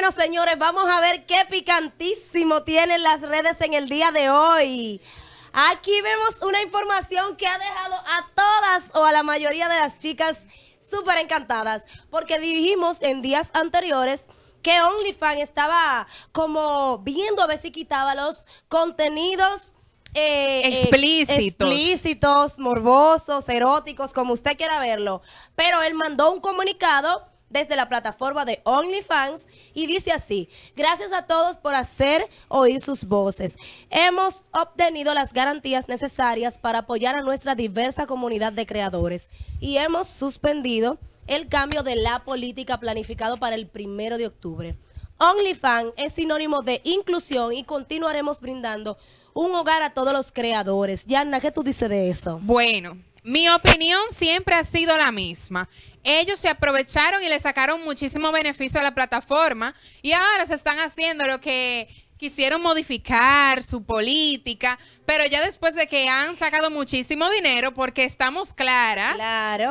Bueno, señores, vamos a ver qué picantísimo tienen las redes en el día de hoy. Aquí vemos una información que ha dejado a todas o a la mayoría de las chicas súper encantadas, porque dijimos en días anteriores que OnlyFans estaba como viendo a ver si quitaba los contenidos eh, eh, explícitos. explícitos, morbosos, eróticos, como usted quiera verlo. Pero él mandó un comunicado desde la plataforma de OnlyFans y dice así, gracias a todos por hacer oír sus voces. Hemos obtenido las garantías necesarias para apoyar a nuestra diversa comunidad de creadores y hemos suspendido el cambio de la política planificado para el primero de octubre. OnlyFans es sinónimo de inclusión y continuaremos brindando un hogar a todos los creadores. Yanna, ¿qué tú dices de eso? Bueno, mi opinión siempre ha sido la misma. Ellos se aprovecharon y le sacaron muchísimo beneficio a la plataforma y ahora se están haciendo lo que quisieron modificar su política, pero ya después de que han sacado muchísimo dinero, porque estamos claras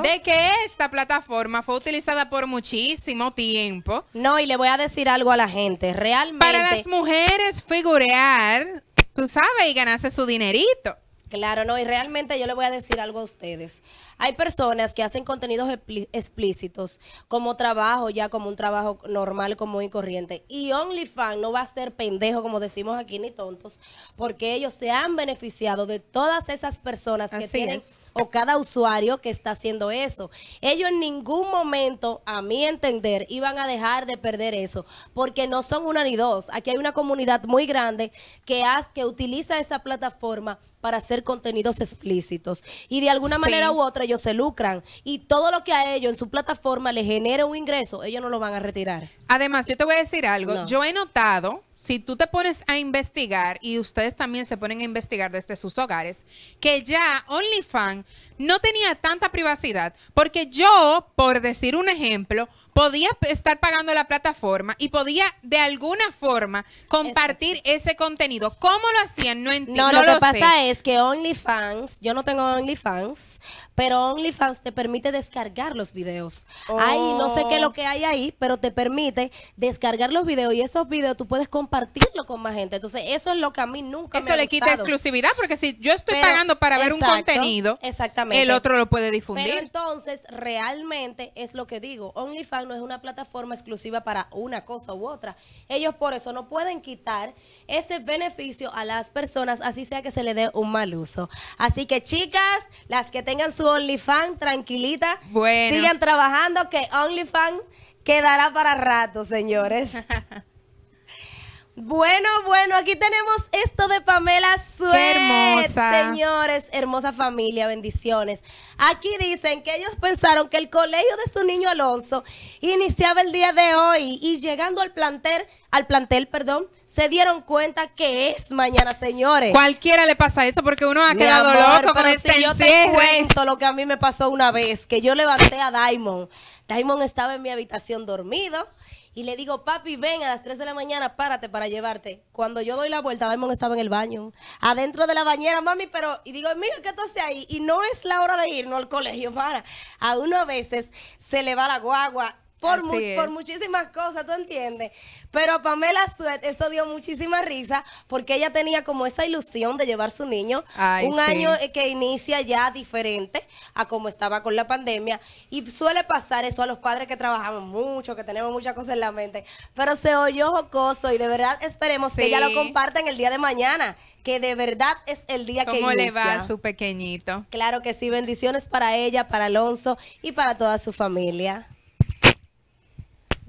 de que esta plataforma fue utilizada por muchísimo tiempo. No, y le voy a decir algo a la gente, realmente. Para las mujeres figurear, tú sabes, y ganarse su dinerito. Claro, no, y realmente yo le voy a decir algo a ustedes. Hay personas que hacen contenidos explícitos como trabajo, ya como un trabajo normal, como y corriente. Y OnlyFans no va a ser pendejo, como decimos aquí, ni tontos, porque ellos se han beneficiado de todas esas personas que tienen... o cada usuario que está haciendo eso. Ellos en ningún momento, a mi entender, iban a dejar de perder eso, porque no son una ni dos. Aquí hay una comunidad muy grande que, hace, que utiliza esa plataforma para hacer contenidos explícitos. Y de alguna manera u otra ellos se lucran. Y todo lo que a ellos en su plataforma le genere un ingreso, ellos no lo van a retirar. Además, yo te voy a decir algo. Yo he notado si tú te pones a investigar y ustedes también se ponen a investigar desde sus hogares, que ya OnlyFans no tenía tanta privacidad, porque yo, por decir un ejemplo, podía estar pagando la plataforma y podía de alguna forma compartir ese contenido. ¿Cómo lo hacían? No entiendo. No, lo, lo que pasa es que OnlyFans, yo no tengo OnlyFans, pero OnlyFans te permite descargar los videos. no sé qué es lo oh. que hay ahí, pero te permite descargar los videos y esos videos tú puedes compartir compartirlo con más gente. Entonces, eso es lo que a mí nunca eso me ha le quita exclusividad, porque si yo estoy pagando para ver un contenido, exactamente. el otro lo puede difundir. Pero entonces, realmente es lo que digo. OnlyFans no es una plataforma exclusiva para una cosa u otra. Ellos por eso no pueden quitar ese beneficio a las personas, así sea que se le dé un mal uso. Así que, chicas, las que tengan su OnlyFans, tranquilita, sigan trabajando, que OnlyFans quedará para rato, señores. Bueno, bueno, aquí tenemos esto de Pamela Suez. hermosa. Señores, hermosa familia, bendiciones. Aquí dicen que ellos pensaron que el colegio de su niño Alonso iniciaba el día de hoy y llegando al plantel al plantel, perdón, se dieron cuenta que es mañana, señores. Cualquiera le pasa eso porque uno ha quedado loco con este yo te cuento lo que a mí me pasó una vez, que yo levanté a Daimon, Daimon estaba en mi habitación dormido y le digo, papi, ven a las 3 de la mañana, párate para llevarte. Cuando yo doy la vuelta, Diamond estaba en el baño, adentro de la bañera, mami, pero, y digo, mijo, ¿qué tú haces ahí? Y no es la hora de irnos al colegio, para. A uno a veces se le va la guagua por, por muchísimas cosas, ¿tú entiendes? Pero Pamela Suet eso dio muchísima risa porque ella tenía como esa ilusión de llevar su niño un año eh, que inicia ya diferente a como estaba con la pandemia y suele pasar eso a los padres que trabajamos mucho, que tenemos muchas cosas en la mente, pero se oyó jocoso y de verdad esperemos que ella lo en el día de mañana, que de verdad es el día que inicia. le va a su pequeñito? Claro que sí, bendiciones para ella, para Alonso y para toda su familia.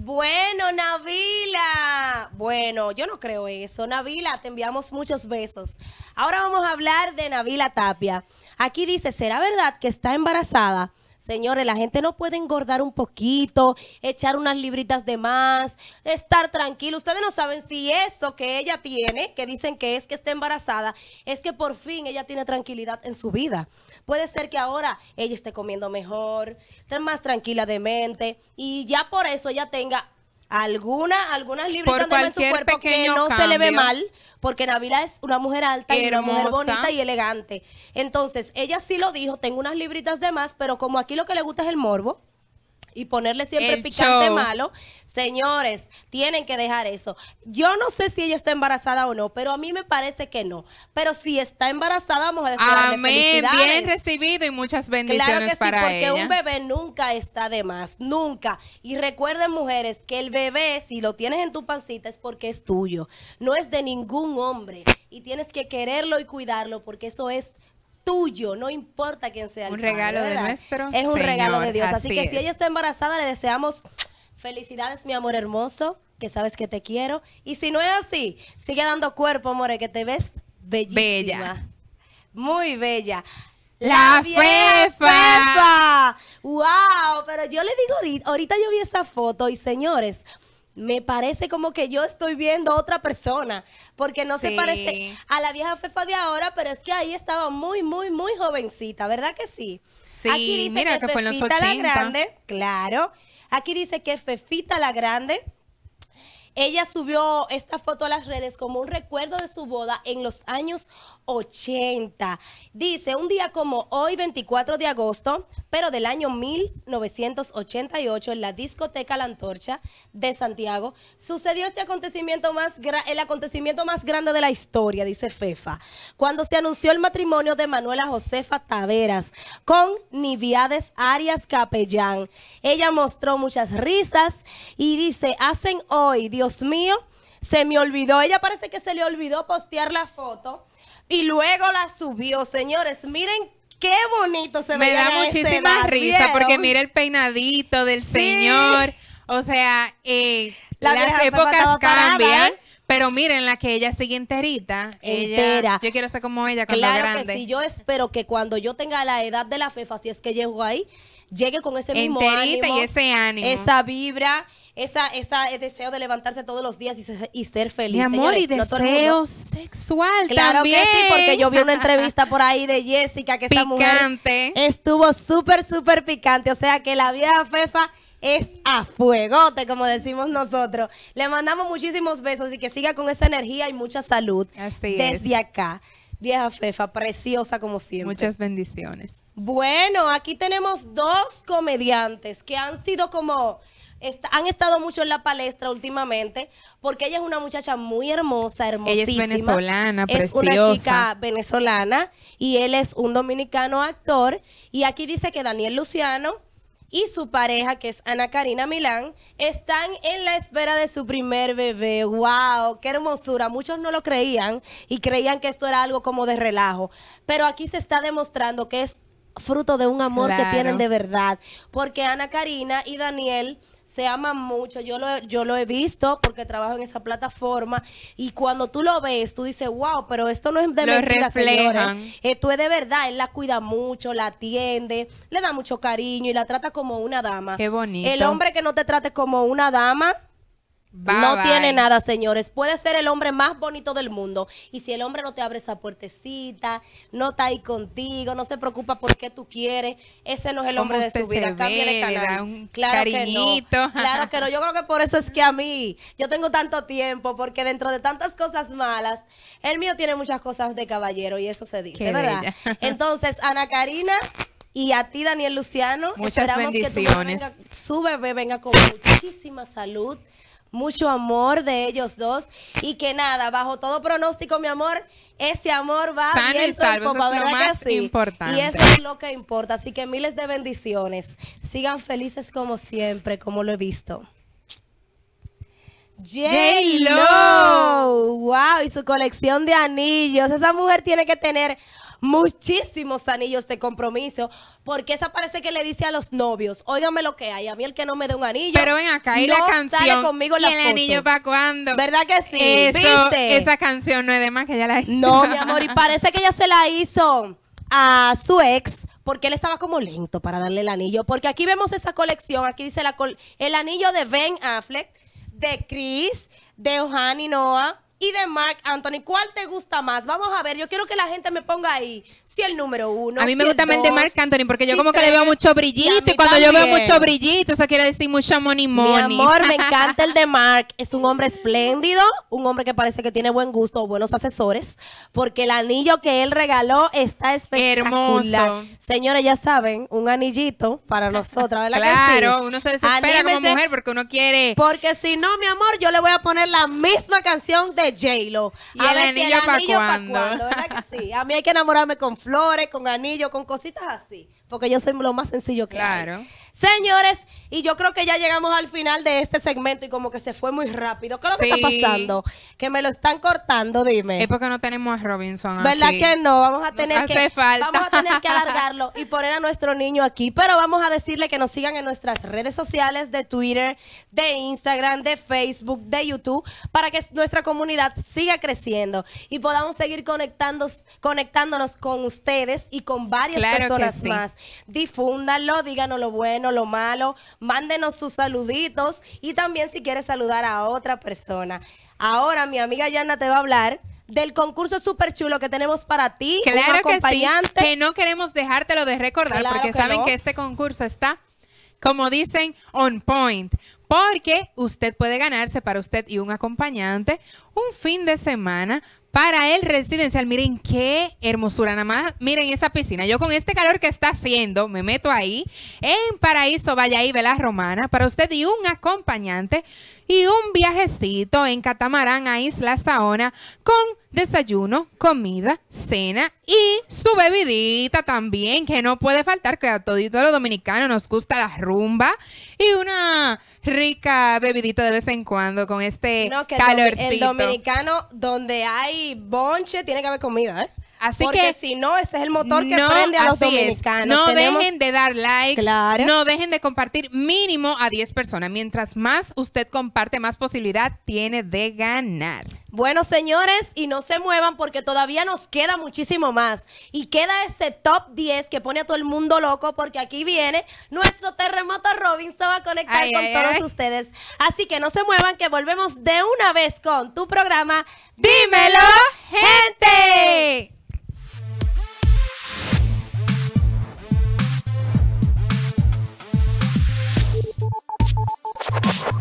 Bueno, Navila. Bueno, yo no creo eso. Navila, te enviamos muchos besos. Ahora vamos a hablar de Navila Tapia. Aquí dice, ¿será verdad que está embarazada? Señores, la gente no puede engordar un poquito, echar unas libritas de más, estar tranquilo. Ustedes no saben si eso que ella tiene, que dicen que es que está embarazada, es que por fin ella tiene tranquilidad en su vida. Puede ser que ahora ella esté comiendo mejor, esté más tranquila de mente y ya por eso ella tenga alguna, algunas libritas de su cuerpo que no se le ve mal, porque Navila es una mujer alta y una mujer bonita y elegante. Entonces, ella sí lo dijo, tengo unas libritas de más, pero como aquí lo que le gusta es el morbo, y ponerle siempre picante malo. Señores, tienen que dejar eso. Yo no sé si ella está embarazada o no, pero a mí me parece que no. Pero si está embarazada, vamos a desearle Amén. Bien recibido y muchas bendiciones claro que sí, porque un bebé nunca está de más, nunca. Y recuerden, mujeres, que el bebé, si lo tienes en tu pancita, es porque es tuyo. No es de ningún hombre. Y tienes que quererlo y cuidarlo, porque eso es tuyo, no importa quién sea. Un el regalo de nuestro. Es un regalo de Dios. Así, que si ella está embarazada, le deseamos felicidades, mi amor hermoso, que sabes que te quiero. Y si no es así, sigue dando cuerpo, more, que te ves bellísima. Bella. Muy bella. La, Fefa. ¡Wow! Pero yo le digo ahorita, ahorita yo vi esa foto y señores, me parece como que yo estoy viendo otra persona, porque no se parece a la vieja Fefa de ahora, pero es que ahí estaba muy, muy, muy jovencita, ¿verdad que sí? Sí, Aquí dice mira que, fue en los 80. la Grande, claro. Aquí dice que Fefita la Grande, ella subió esta foto a las redes como un recuerdo de su boda en los años 80. Dice, un día como hoy, 24 de agosto, pero del año 1988, en la discoteca La Antorcha de Santiago, sucedió este acontecimiento más el acontecimiento más grande de la historia, dice Fefa, cuando se anunció el matrimonio de Manuela Josefa Taveras con Niviades Arias Capellán. Ella mostró muchas risas y dice, hacen hoy, Dios mío, se me olvidó. Ella parece que se le olvidó postear la foto y luego la subió. Señores, miren qué bonito se ve. Me da muchísima risa porque mira el peinadito del señor. O sea, eh, las épocas cambian. Pero miren la que ella sigue enterita. Entera. yo quiero ser como ella cuando claro grande. que sí. Yo espero que cuando yo tenga la edad de la fefa, si es que llego ahí, llegue con ese mismo enterita y ese ánimo. Esa vibra, esa, esa ese eh, deseo de levantarse todos los días y, y ser feliz. Mi amor, y deseo sexual Claro que sí, porque yo vi una entrevista por ahí de Jessica que esa mujer estuvo súper, súper picante. O sea que la vida fefa es a fuegote, como decimos nosotros. Le mandamos muchísimos besos y que siga con esa energía y mucha salud Así desde acá. Vieja Fefa, preciosa como siempre. Muchas bendiciones. Bueno, aquí tenemos dos comediantes que han sido como... han estado mucho en la palestra últimamente porque ella es una muchacha muy hermosa, hermosísima. Ella es venezolana, preciosa. Es una chica venezolana y él es un dominicano actor. Y aquí dice que Daniel Luciano y su pareja, que es Ana Karina Milán, están en la espera de su primer bebé. ¡Wow! ¡Qué hermosura! Muchos no lo creían y creían que esto era algo como de relajo. Pero aquí se está demostrando que es fruto de un amor que tienen de verdad. Porque Ana Karina y Daniel se ama mucho. Yo lo, yo lo he visto porque trabajo en esa plataforma y cuando tú lo ves, tú dices, wow, pero esto no es de lo mentira, reflejan. Esto eh, es de verdad. Él la cuida mucho, la atiende, le da mucho cariño y la trata como una dama. Qué bonito. El hombre que no te trate como una dama no tiene nada, señores. Puede ser el hombre más bonito del mundo. Y si el hombre no te abre esa puertecita, no está ahí contigo, no se preocupa por qué tú quieres, ese no es el hombre de su vida. Cambia de canal. claro cariñito. Claro que no. Yo creo que por eso es que a mí, yo tengo tanto tiempo, porque dentro de tantas cosas malas, el mío tiene muchas cosas de caballero y eso se dice, ¿verdad? Entonces, Ana Karina. Y a ti, Daniel Luciano, muchas bendiciones. su bebé venga con muchísima salud, mucho amor de ellos dos y que nada, bajo todo pronóstico, mi amor, ese amor va a ser lo más importante. Y eso es lo que importa, así que miles de bendiciones. Sigan felices como siempre, como lo he visto. J-Lo, wow, y su colección de anillos. Esa mujer tiene que tener muchísimos anillos de compromiso, porque esa parece que le dice a los novios, óigame lo que hay, a mí el que no me dé un anillo. Pero ven acá, y la canción. conmigo el anillo para cuándo. ¿Verdad que sí? Esa canción no es de más que ya la hizo. No, mi amor, y parece que ella se la hizo a su ex porque él estaba como lento para darle el anillo. Porque aquí vemos esa colección, aquí dice la el anillo de Ben Affleck, de Chris, de y Noah, y de Mark Anthony. ¿Cuál te gusta más? Vamos a ver, yo quiero que la gente me ponga ahí si el número uno. A mí me gusta más el de Mark Anthony porque yo como que le veo mucho brillito y, cuando yo veo mucho brillito, eso quiere decir mucho money money. Mi amor, me encanta el de Mark. Es un hombre espléndido, un hombre que parece que tiene buen gusto, buenos asesores, porque el anillo que él regaló está espectacular. Hermoso. Señores, ya saben, un anillito para nosotros. ¿verdad? Claro, uno se desespera como mujer porque uno quiere. Porque si no, mi amor, yo le voy a poner la misma canción de J-Lo. ¿Y a ver si anillo, para cuando, sí? A mí hay que enamorarme con flores, con anillos, con cositas así. Porque yo soy lo más sencillo que hay. Claro. Señores, y yo creo que ya llegamos al final de este segmento y como que se fue muy rápido. ¿Qué es lo que está pasando? Que me lo están cortando, dime. Es porque no tenemos a Robinson. ¿Verdad que no? Vamos a tener que falta. vamos a tener que alargarlo y poner a nuestro niño aquí, pero vamos a decirle que nos sigan en nuestras redes sociales de Twitter, de Instagram, de Facebook, de YouTube para que nuestra comunidad siga creciendo y podamos seguir conectando, conectándonos con ustedes y con varias personas sí. más. Difúndanlo, díganos lo bueno, lo malo. Mándenos sus saluditos y también si quieres saludar a otra persona. Ahora mi amiga Yana te va a hablar del concurso súper chulo que tenemos para ti. Claro que sí, que no queremos dejártelo de recordar porque saben que este concurso está, como dicen, on point porque usted puede ganarse para usted y un acompañante un fin de semana para el residencial. Miren qué hermosura, nada más. Miren esa piscina. Yo con este calor que está haciendo, me meto ahí en Paraíso Vaya y Velas Romana para usted y un acompañante y un viajecito en catamarán a Isla Saona con desayuno, comida, cena y su bebidita también, que no puede faltar, que a todito los dominicanos nos gusta la rumba y una rica bebidita de vez en cuando con este calorcito. El dominicano, donde hay bonche, tiene que haber comida, ¿eh? Así Porque que si no, ese es el motor que prende a los dominicanos. No dejen de dar like, no dejen de compartir mínimo a 10 personas. Mientras más usted comparte, más posibilidad tiene de ganar. Bueno, señores, y no se muevan porque todavía nos queda muchísimo más. Y queda ese top 10 que pone a todo el mundo loco porque aquí viene nuestro terremoto Robin se va a conectar con todos ustedes. Así que no se muevan que volvemos de una vez con tu programa Dímelo, gente.